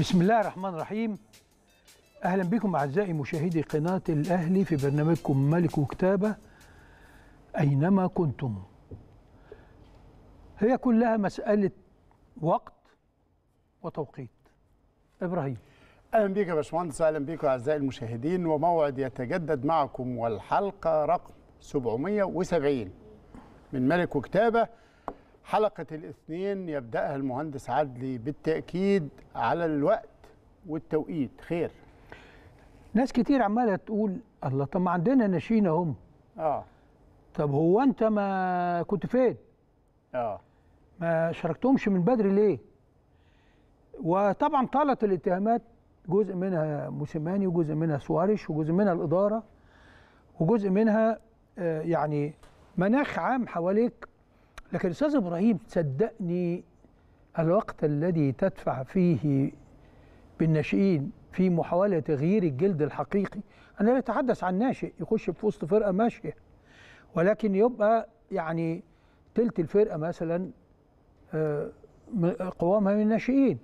بسم الله الرحمن الرحيم اهلا بكم اعزائي مشاهدي قناه الاهلي في برنامجكم ملك وكتابه اينما كنتم هي كلها مساله وقت وتوقيت ابراهيم اهلا بك يا باشمهندس اهلا بكم اعزائي المشاهدين وموعد يتجدد معكم والحلقه رقم 770 من ملك وكتابه حلقة الاثنين يبدأها المهندس عدلي بالتأكيد على الوقت والتوقيت خير ناس كتير عمالة تقول الله طب ما عندنا ناشئين هم اه طب هو انت ما كنت فين اه ما شاركتهمش من بدري ليه وطبعا طالت الاتهامات جزء منها موسيماني وجزء منها سواريش وجزء منها الإدارة وجزء منها آه، يعني مناخ عام حواليك لكن أستاذ إبراهيم صدقني الوقت الذي تدفع فيه بالناشئين في محاولة تغيير الجلد الحقيقي أنا لا أتحدث عن ناشئ يخش في وسط فرقة ماشية ولكن يبقى يعني تلت الفرقة مثلا آه، قوامها من الناشئين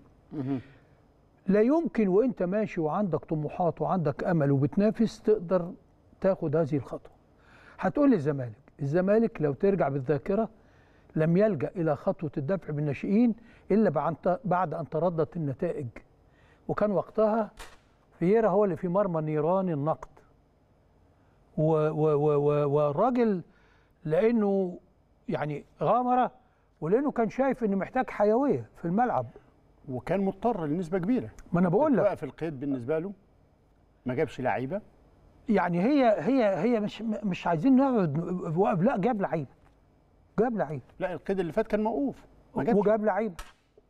لا يمكن وانت ماشي وعندك طموحات وعندك امل وبتنافس تقدر تاخد هذه الخطوه هتقول للزمالك الزمالك لو ترجع بالذاكره لم يلجأ إلى خطوة الدفع بالناشئين إلا بعد أن تردت النتائج وكان وقتها فييرا هو اللي في مرمى نيران النقد والراجل لأنه يعني غامرة ولأنه كان شايف أنه محتاج حيوية في الملعب وكان مضطر لنسبة كبيرة ما أنا بقول لك في القيد بالنسبة له ما جابش لعيبة يعني هي هي هي مش مش عايزين نقعد لا جاب لعيبه جاب لعيب لا القيد اللي فات كان موقوف وجاب لعيب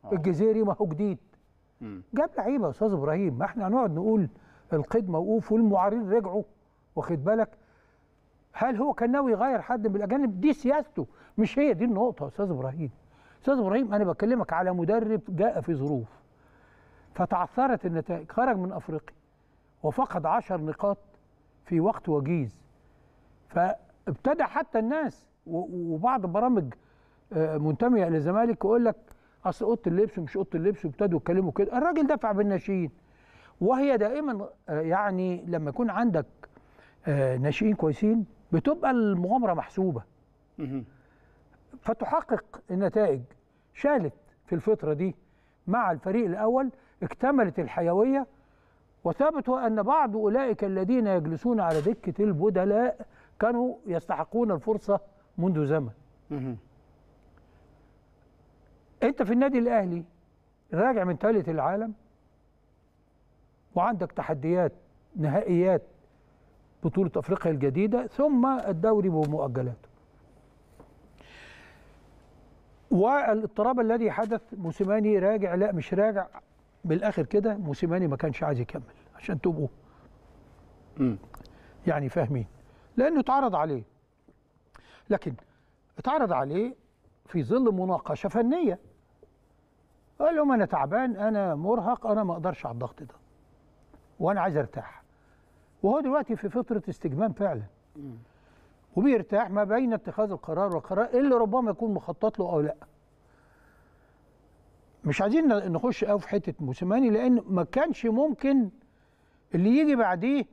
آه. الجزيري ما هو جديد جاب لعيبه يا استاذ ابراهيم ما احنا هنقعد نقول القيد موقوف والمعارين رجعوا واخد بالك هل هو كان ناوي يغير حد من الاجانب دي سياسته مش هي دي النقطه يا استاذ ابراهيم استاذ ابراهيم انا بكلمك على مدرب جاء في ظروف فتعثرت النتائج خرج من افريقيا وفقد 10 نقاط في وقت وجيز فابتدى حتى الناس وبعض برامج آه، منتميه الى الزمالك يقول لك اصل اوضه اللبس ومش اوضه اللبس وابتدوا يتكلموا كده الراجل دفع بالناشئين وهي دائما آه، يعني لما يكون عندك آه، ناشئين كويسين بتبقى المغامره محسوبه فتحقق النتائج شالت في الفتره دي مع الفريق الاول اكتملت الحيويه وثبت ان بعض اولئك الذين يجلسون على دكه البدلاء كانوا يستحقون الفرصه منذ زمن انت في النادي الاهلي راجع من ثالث العالم وعندك تحديات نهائيات بطولة أفريقيا الجديدة ثم الدوري بمؤجلاته والاضطراب الذي حدث موسيماني راجع لا مش راجع بالآخر كده موسيماني ما كانش عايز يكمل عشان تبقوا يعني فاهمين لأنه اتعرض عليه لكن اتعرض عليه في ظل مناقشه فنيه قال لهم انا تعبان انا مرهق انا ما اقدرش على الضغط ده وانا عايز ارتاح وهو دلوقتي في فتره استجمام فعلا وبيرتاح ما بين اتخاذ القرار والقرار اللي ربما يكون مخطط له او لا مش عايزين نخش قوي في حته موسيماني لان ما كانش ممكن اللي يجي بعديه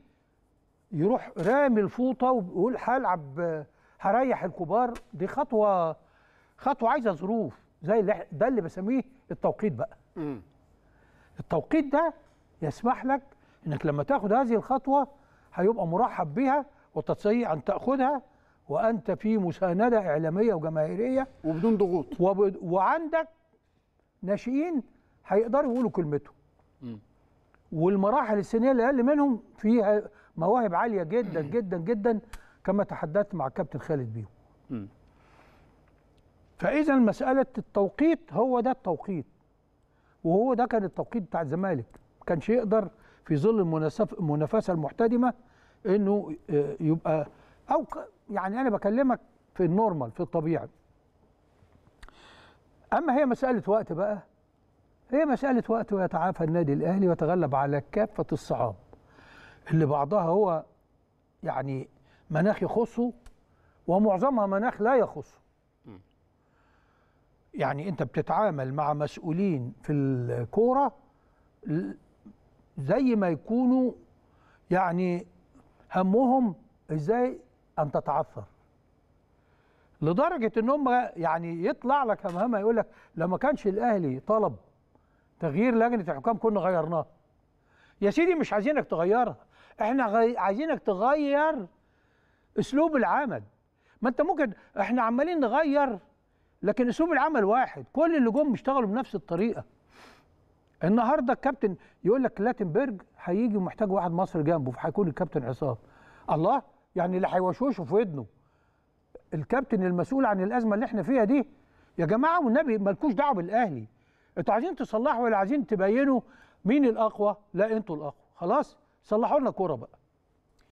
يروح رامي الفوطه ويقول هلعب هريح الكبار دي خطوه خطوه عايزه ظروف زي اللي ده اللي بسميه التوقيت بقى مم. التوقيت ده يسمح لك انك لما تاخد هذه الخطوه هيبقى مرحب بها وتستطيع ان تاخدها وانت في مسانده اعلاميه وجماهيريه وبدون ضغوط وب... وعندك ناشئين هيقدروا يقولوا كلمتهم والمراحل السنيه اللي اقل منهم فيها مواهب عاليه جدا جدا جدا كما تحدثت مع الكابتن خالد بيو فاذا مساله التوقيت هو ده التوقيت وهو ده كان التوقيت بتاع الزمالك ما كانش يقدر في ظل المنافسه المحتدمه انه آه، يبقى او يعني انا بكلمك في النورمال في الطبيعي اما هي مساله وقت بقى هي مساله وقت ويتعافى النادي الاهلي ويتغلب على كافه الصعاب اللي بعضها هو يعني مناخ يخصه ومعظمها مناخ لا يخصه يعني انت بتتعامل مع مسؤولين في الكوره زي ما يكونوا يعني همهم ازاي ان تتعثر لدرجه ان هم يعني يطلع لك همهم يقول لك لما كانش الاهلي طلب تغيير لجنه الحكام كنا غيرناها يا سيدي مش عايزينك تغيرها احنا غي... عايزينك تغير اسلوب العمل ما انت ممكن احنا عمالين نغير لكن اسلوب العمل واحد كل اللي جم اشتغلوا بنفس الطريقه النهارده الكابتن يقول لك لاتنبرج هيجي ومحتاج واحد مصري جنبه فهيكون الكابتن عصام الله يعني اللي هيوشوشه في ودنه الكابتن المسؤول عن الازمه اللي احنا فيها دي يا جماعه والنبي مالكوش دعوه بالاهلي انتوا عايزين تصلحوا ولا عايزين تبينوا مين الاقوى لا انتوا الاقوى خلاص صلحوا لنا كوره بقى